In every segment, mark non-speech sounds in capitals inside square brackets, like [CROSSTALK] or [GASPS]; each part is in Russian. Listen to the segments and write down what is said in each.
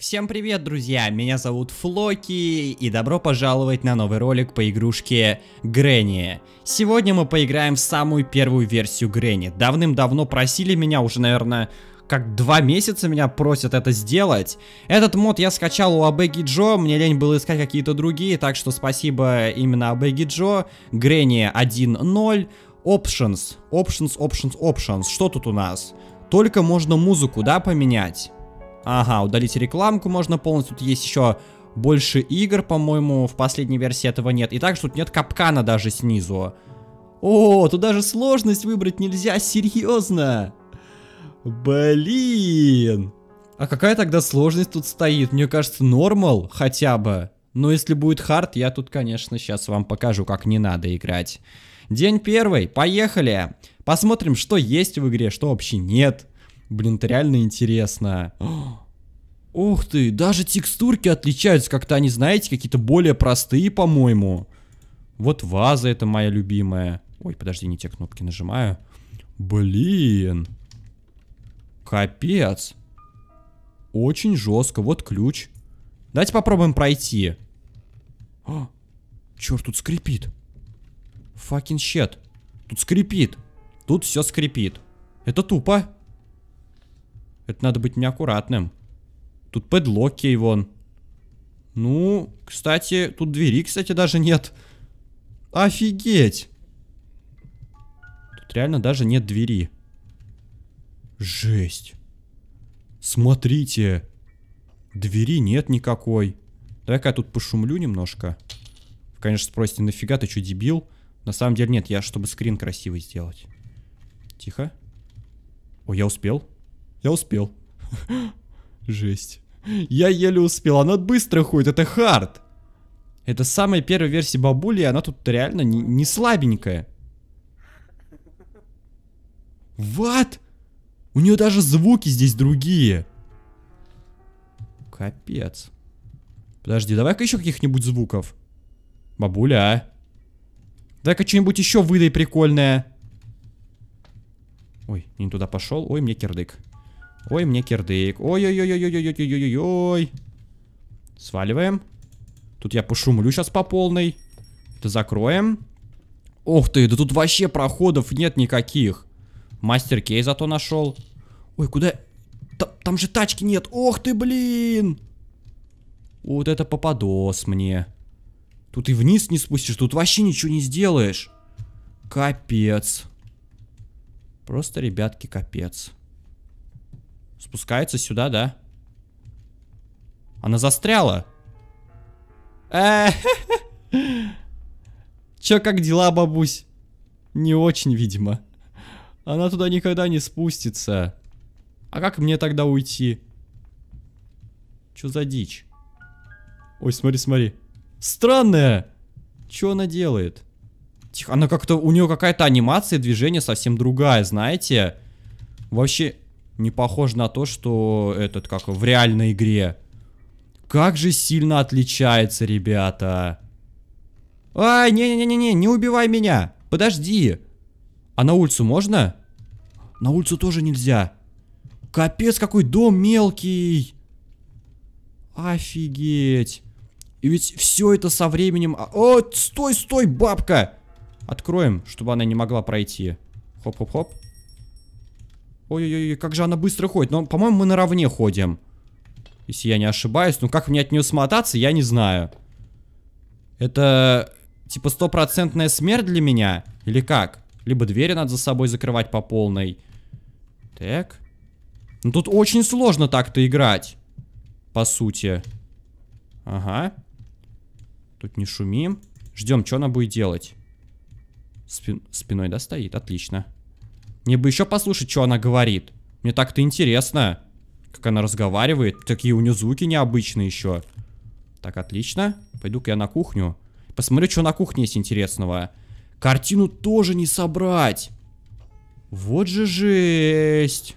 Всем привет, друзья! Меня зовут Флоки, и добро пожаловать на новый ролик по игрушке Грэнни. Сегодня мы поиграем в самую первую версию Грэнни. Давным-давно просили меня, уже, наверное, как два месяца меня просят это сделать. Этот мод я скачал у Абеги Джо, мне лень было искать какие-то другие, так что спасибо именно Абеги Джо. Грэнни 1.0, Options, Options, Options, Options. Что тут у нас? Только можно музыку, да, поменять? Ага, удалить рекламку можно полностью. Тут есть еще больше игр, по-моему, в последней версии этого нет. И также тут нет капкана даже снизу. О, тут даже сложность выбрать нельзя, серьезно. Блин. А какая тогда сложность тут стоит? Мне кажется, нормал хотя бы. Но если будет хард, я тут, конечно, сейчас вам покажу, как не надо играть. День первый, поехали. Посмотрим, что есть в игре, что вообще нет. Блин, это реально интересно. [GASPS] Ух ты, даже текстурки отличаются, как-то они, знаете, какие-то более простые, по-моему. Вот ваза это моя любимая. Ой, подожди, не те кнопки нажимаю. Блин. Капец. Очень жестко, вот ключ. Давайте попробуем пройти. О, [GASPS] черт, тут скрипит. Факин щет. Тут скрипит. Тут все скрипит. Это тупо. Это надо быть мне аккуратным. Тут пэдлоки вон. Ну, кстати, тут двери, кстати, даже нет. Офигеть! Тут реально даже нет двери. Жесть. Смотрите. Двери нет никакой. Давай-ка я тут пошумлю немножко. Вы, конечно, спросите, нафига ты что, дебил? На самом деле нет, я чтобы скрин красивый сделать. Тихо. О, я успел. Я успел. [LAUGHS] Жесть. Я еле успел. Она быстро ходит. Это хард. Это самая первая версия бабули, и она тут реально не, не слабенькая. Ват! У нее даже звуки здесь другие. Капец. Подожди, давай-ка еще каких-нибудь звуков. Бабуля. А? Давай ка что-нибудь еще выдай прикольное. Ой, не туда пошел. Ой, мне кирдык. Ой, мне кирдык. Ой-ой-ой-ой-ой-ой-ой-ой-ой. Сваливаем. Тут я пошумлю сейчас по полной. Это закроем. Ох ты, да тут вообще проходов нет никаких. Мастер Кей зато нашел. Ой, куда... Т там же тачки нет. Ох ты, блин. Вот это попадос мне. Тут и вниз не спустишь, тут вообще ничего не сделаешь. Капец. Просто, ребятки, капец. Спускается сюда, да? Она застряла. Э, [LAUGHS] Че, как дела, бабусь? Не очень, видимо. Она туда никогда не спустится. А как мне тогда уйти? Че за дичь? Ой, смотри, смотри. Странная! Че она делает? Тихо, она как-то... У нее какая-то анимация движение совсем другая, знаете? Вообще не похож на то, что этот, как в реальной игре. Как же сильно отличается, ребята. Ай, не-не-не-не, не убивай меня. Подожди. А на улицу можно? На улицу тоже нельзя. Капец, какой дом мелкий. Офигеть. И ведь все это со временем... А, о, стой, стой, бабка! Откроем, чтобы она не могла пройти. Хоп-хоп-хоп. Ой-ой-ой, как же она быстро ходит. Но, по-моему, мы наравне ходим. Если я не ошибаюсь. Ну, как мне от нее смотаться, я не знаю. Это, типа, стопроцентная смерть для меня? Или как? Либо двери надо за собой закрывать по полной. Так. Ну, тут очень сложно так-то играть. По сути. Ага. Тут не шумим. Ждем, что она будет делать. Спи спиной, да, стоит? Отлично. Мне бы еще послушать, что она говорит. Мне так-то интересно, как она разговаривает. Такие у нее звуки необычные еще. Так, отлично. Пойду-ка я на кухню. Посмотрю, что на кухне есть интересного. Картину тоже не собрать. Вот же жесть.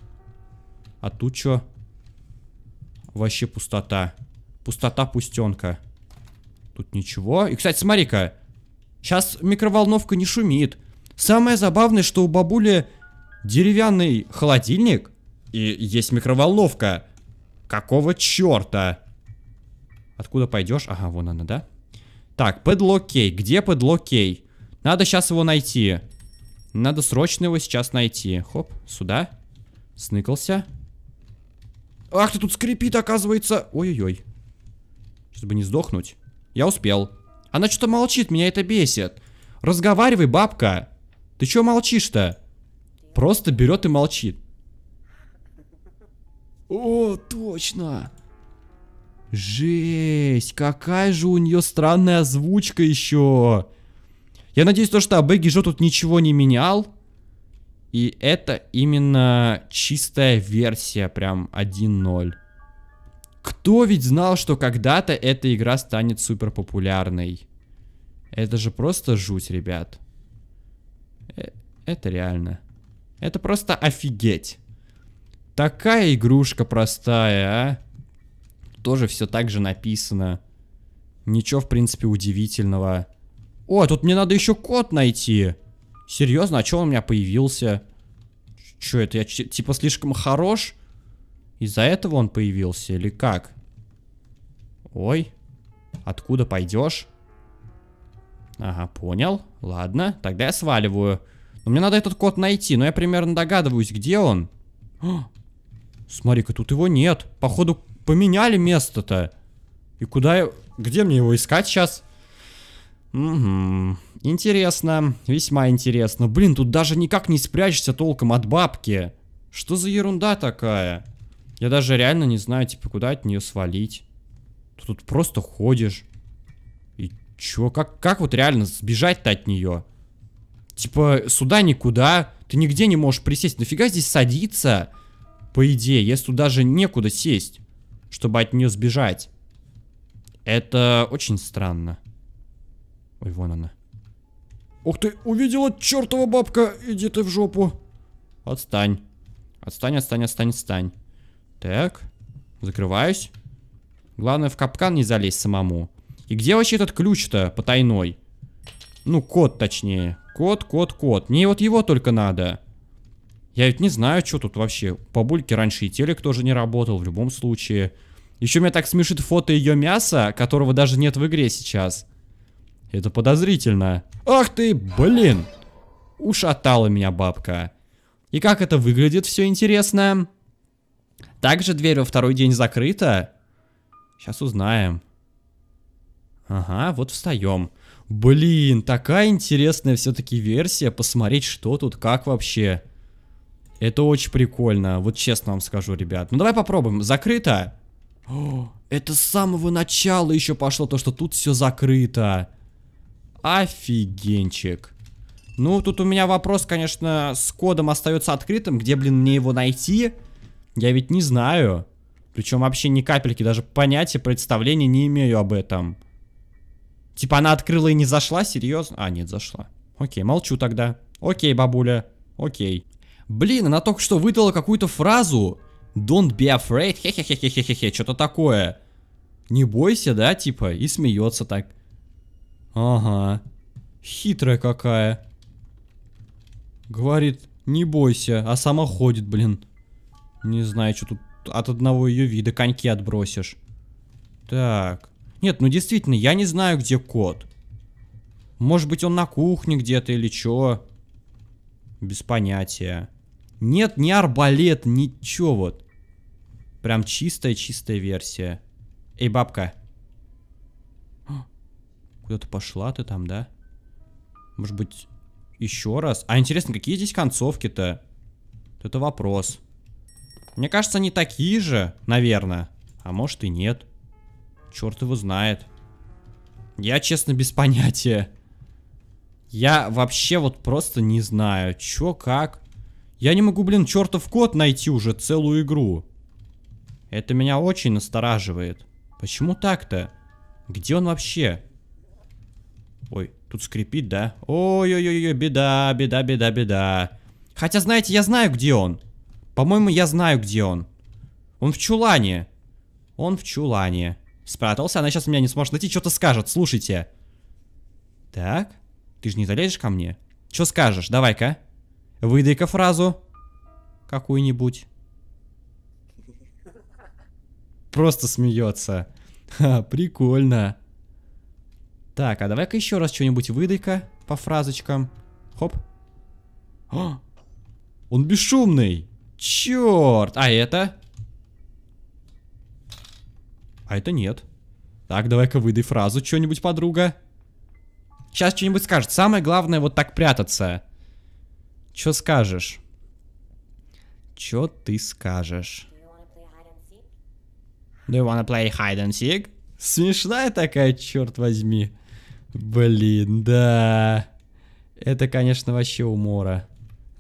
А тут что? Вообще пустота. Пустота пустенка. Тут ничего. И, кстати, смотри-ка. Сейчас микроволновка не шумит. Самое забавное, что у бабули деревянный холодильник и есть микроволновка. Какого черта? Откуда пойдешь? Ага, вон она, да? Так, подлокей. Где подлокей? Надо сейчас его найти. Надо срочно его сейчас найти. Хоп, сюда. Сныкался. Ах ты тут скрипит, оказывается. Ой-ой-ой. Чтобы не сдохнуть. Я успел. Она что-то молчит, меня это бесит. Разговаривай, бабка. Ты чё молчишь-то? Просто берет и молчит. О, точно! Жесть, какая же у нее странная озвучка еще. Я надеюсь, то, что Абегижо тут ничего не менял. И это именно чистая версия, прям 1.0. Кто ведь знал, что когда-то эта игра станет супер популярной? Это же просто жуть, ребят. Э, это реально. Это просто офигеть. Такая игрушка простая, а? Тоже все так же написано. Ничего, в принципе, удивительного. О, тут мне надо еще код найти. Серьезно, а че он у меня появился? Че это, я типа слишком хорош? Из-за этого он появился или как? Ой, откуда пойдешь? Ага, понял. Ладно, тогда я сваливаю. Но мне надо этот код найти, но я примерно догадываюсь, где он. А! Смотри-ка, тут его нет. Походу, поменяли место-то. И куда я... Где мне его искать сейчас? Угу. Интересно, весьма интересно. Блин, тут даже никак не спрячешься толком от бабки. Что за ерунда такая? Я даже реально не знаю, типа, куда от нее свалить. тут просто ходишь. И чё, как, как вот реально сбежать-то от нее? Типа, сюда никуда. Ты нигде не можешь присесть. Нафига здесь садиться? По идее, если туда же некуда сесть, чтобы от нее сбежать. Это очень странно. Ой, вон она. Ух ты, увидела чертова бабка. Иди ты в жопу. Отстань. Отстань, отстань, отстань, отстань. Так. Закрываюсь. Главное, в капкан не залезть самому. И где вообще этот ключ-то потайной? Ну, код точнее. Кот, кот, кот. Мне вот его только надо. Я ведь не знаю, что тут вообще. По бульке раньше и телек тоже не работал, в любом случае. Еще меня так смешит фото ее мяса, которого даже нет в игре сейчас. Это подозрительно. Ах ты, блин! Ушатала меня бабка. И как это выглядит, все интересно. Также дверь во второй день закрыта. Сейчас узнаем. Ага, вот встаем. Блин, такая интересная все-таки версия. Посмотреть, что тут, как вообще. Это очень прикольно. Вот честно вам скажу, ребят. Ну давай попробуем. Закрыто? О, это с самого начала еще пошло то, что тут все закрыто. Офигенчик. Ну, тут у меня вопрос, конечно, с кодом остается открытым. Где, блин, мне его найти? Я ведь не знаю. Причем вообще ни капельки, даже понятия, представления не имею об этом. Типа она открыла и не зашла? Серьезно? А, нет, зашла. Окей, молчу тогда. Окей, бабуля. Окей. Блин, она только что выдала какую-то фразу. Don't be afraid. Хе-хе-хе-хе-хе-хе-хе. Что-то такое. Не бойся, да, типа? И смеется так. Ага. Хитрая какая. Говорит, не бойся, а сама ходит, блин. Не знаю, что тут от одного ее вида коньки отбросишь. Так. Нет, ну действительно, я не знаю, где кот. Может быть, он на кухне где-то или чё? Без понятия. Нет, ни арбалет, ничего вот. Прям чистая-чистая версия. Эй, бабка. А, куда-то пошла ты там, да? Может быть, еще раз? А интересно, какие здесь концовки-то? Это вопрос. Мне кажется, они такие же, наверное. А может и нет. Черт его знает. Я, честно, без понятия. Я вообще вот просто не знаю, чё, как. Я не могу, блин, чертов код найти уже целую игру. Это меня очень настораживает. Почему так-то? Где он вообще? Ой, тут скрипит, да? Ой-ой-ой, беда, беда, беда, беда. Хотя, знаете, я знаю, где он. По-моему, я знаю, где он. Он в чулане. Он в чулане. Спрятался, она сейчас меня не сможет найти, что-то скажет, слушайте. Так, ты же не залезешь ко мне? Что скажешь, давай-ка. Выдай-ка фразу какую-нибудь. Просто смеется. Ха, прикольно. Так, а давай-ка еще раз что-нибудь выдай-ка по фразочкам. Хоп. О, он бесшумный. Черт, а это? А это нет. Так, давай-ка выдай фразу что-нибудь, подруга. Сейчас что-нибудь скажет. Самое главное вот так прятаться. Что скажешь? Что ты скажешь? Do you wanna play hide and seek? Смешная такая, черт возьми. Блин, да. Это, конечно, вообще умора.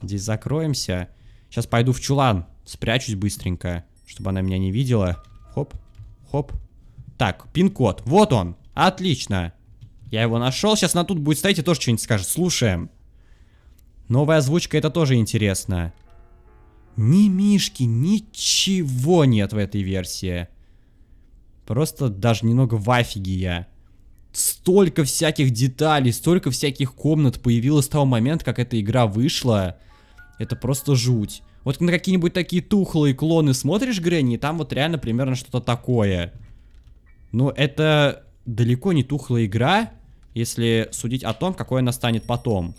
Здесь закроемся. Сейчас пойду в чулан. Спрячусь быстренько, чтобы она меня не видела. Хоп. Хоп. Так, пин-код. Вот он. Отлично. Я его нашел. Сейчас на тут будет стоять и тоже что-нибудь скажет. Слушаем. Новая озвучка, это тоже интересно. Ни мишки, ничего нет в этой версии. Просто даже немного в афиге я. Столько всяких деталей, столько всяких комнат появилось с того момента, как эта игра вышла. Это просто жуть. Вот на какие-нибудь такие тухлые клоны смотришь, Грэнни, и там вот реально примерно что-то такое. Но это далеко не тухлая игра, если судить о том, какой она станет потом.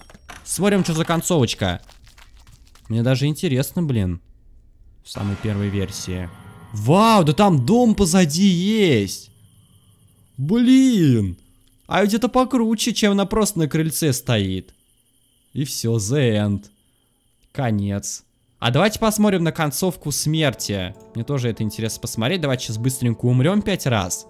Смотрим, что за концовочка. Мне даже интересно, блин. В самой первой версии. Вау, да там дом позади есть. Блин. А ведь это покруче, чем она просто на крыльце стоит. И все, the end. Конец. А давайте посмотрим на концовку смерти. Мне тоже это интересно посмотреть. Давайте сейчас быстренько умрем пять раз.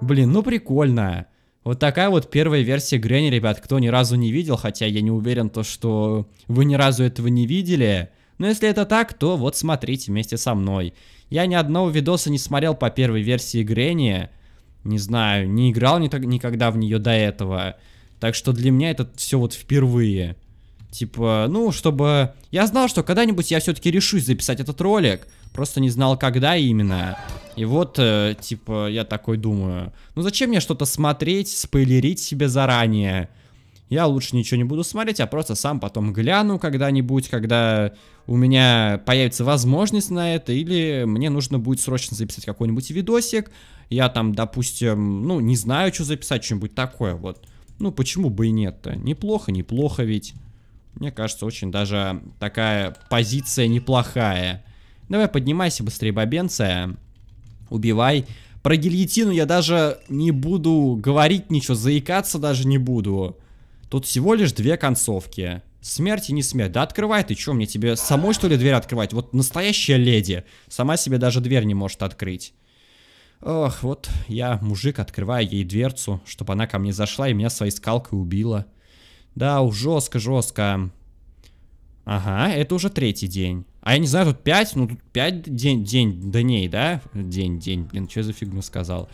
Блин, ну прикольно. Вот такая вот первая версия Грэнни, ребят, кто ни разу не видел, хотя я не уверен, то, что вы ни разу этого не видели. Но если это так, то вот смотрите вместе со мной. Я ни одного видоса не смотрел по первой версии Грэнни. Не знаю, не играл ни никогда в нее до этого. Так что для меня это все вот впервые. Типа, ну, чтобы... Я знал, что когда-нибудь я все-таки решусь записать этот ролик. Просто не знал, когда именно. И вот, э, типа, я такой думаю. Ну, зачем мне что-то смотреть, спойлерить себе заранее? Я лучше ничего не буду смотреть, а просто сам потом гляну когда-нибудь, когда у меня появится возможность на это, или мне нужно будет срочно записать какой-нибудь видосик. Я там, допустим, ну, не знаю, что записать, что-нибудь такое вот. Ну, почему бы и нет-то? Неплохо, неплохо ведь. Мне кажется, очень даже такая позиция неплохая. Давай поднимайся быстрее, бабенция. Убивай. Про гильотину я даже не буду говорить ничего, заикаться даже не буду. Тут всего лишь две концовки. Смерть и не смерть. Да открывай ты, что мне тебе самой что ли дверь открывать? Вот настоящая леди. Сама себе даже дверь не может открыть. Ох, вот я, мужик, открываю ей дверцу, чтобы она ко мне зашла и меня своей скалкой убила. Да, уж жестко-жестко. Ага, это уже третий день. А я не знаю, тут 5, ну тут 5 день, день дней, да? День, день, блин, что за фигню сказал?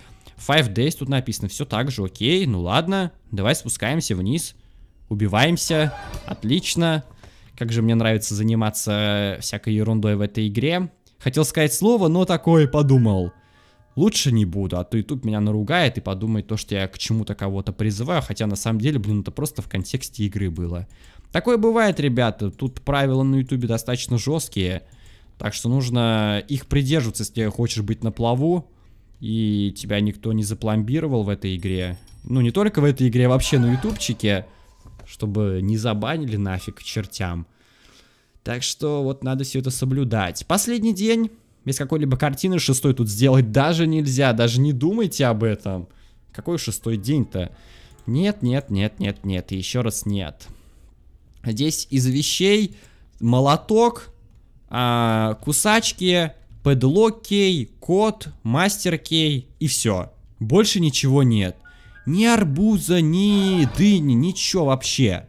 5 days тут написано, все так же, окей, ну ладно. Давай спускаемся вниз, убиваемся, отлично. Как же мне нравится заниматься всякой ерундой в этой игре. Хотел сказать слово, но такое подумал лучше не буду, а то YouTube меня наругает и подумает то, что я к чему-то кого-то призываю, хотя на самом деле, блин, это просто в контексте игры было. Такое бывает, ребята, тут правила на YouTube достаточно жесткие, так что нужно их придерживаться, если хочешь быть на плаву, и тебя никто не запломбировал в этой игре. Ну, не только в этой игре, а вообще на ютубчике, чтобы не забанили нафиг чертям. Так что вот надо все это соблюдать. Последний день. Без какой-либо картины шестой тут сделать даже нельзя. Даже не думайте об этом. Какой шестой день-то? Нет, нет, нет, нет, нет. И еще раз нет. Здесь из вещей молоток, а, кусачки, пэдлокей, кот, мастеркей и все. Больше ничего нет. Ни арбуза, ни дыни, ничего вообще.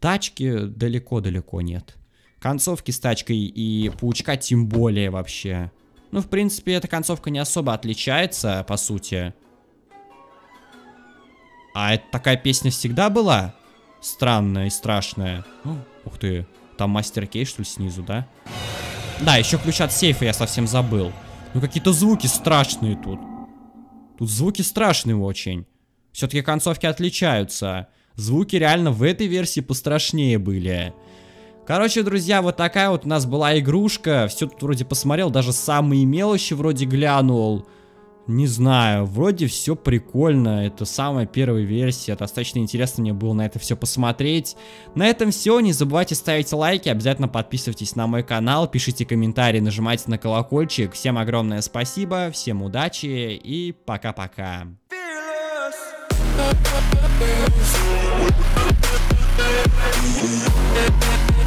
Тачки далеко-далеко нет. Концовки с тачкой и паучка тем более вообще. Ну, в принципе, эта концовка не особо отличается, по сути. А это такая песня всегда была? Странная и страшная. О, [GASPS] ух ты, там мастер кей, что ли, снизу, да? Да, еще ключ от сейфа я совсем забыл. Ну, какие-то звуки страшные тут. Тут звуки страшные очень. Все-таки концовки отличаются. Звуки реально в этой версии пострашнее были. Короче, друзья, вот такая вот у нас была игрушка. Все тут вроде посмотрел, даже самые мелочи вроде глянул. Не знаю, вроде все прикольно, это самая первая версия, достаточно интересно мне было на это все посмотреть. На этом все, не забывайте ставить лайки, обязательно подписывайтесь на мой канал, пишите комментарии, нажимайте на колокольчик. Всем огромное спасибо, всем удачи и пока-пока. Fearless.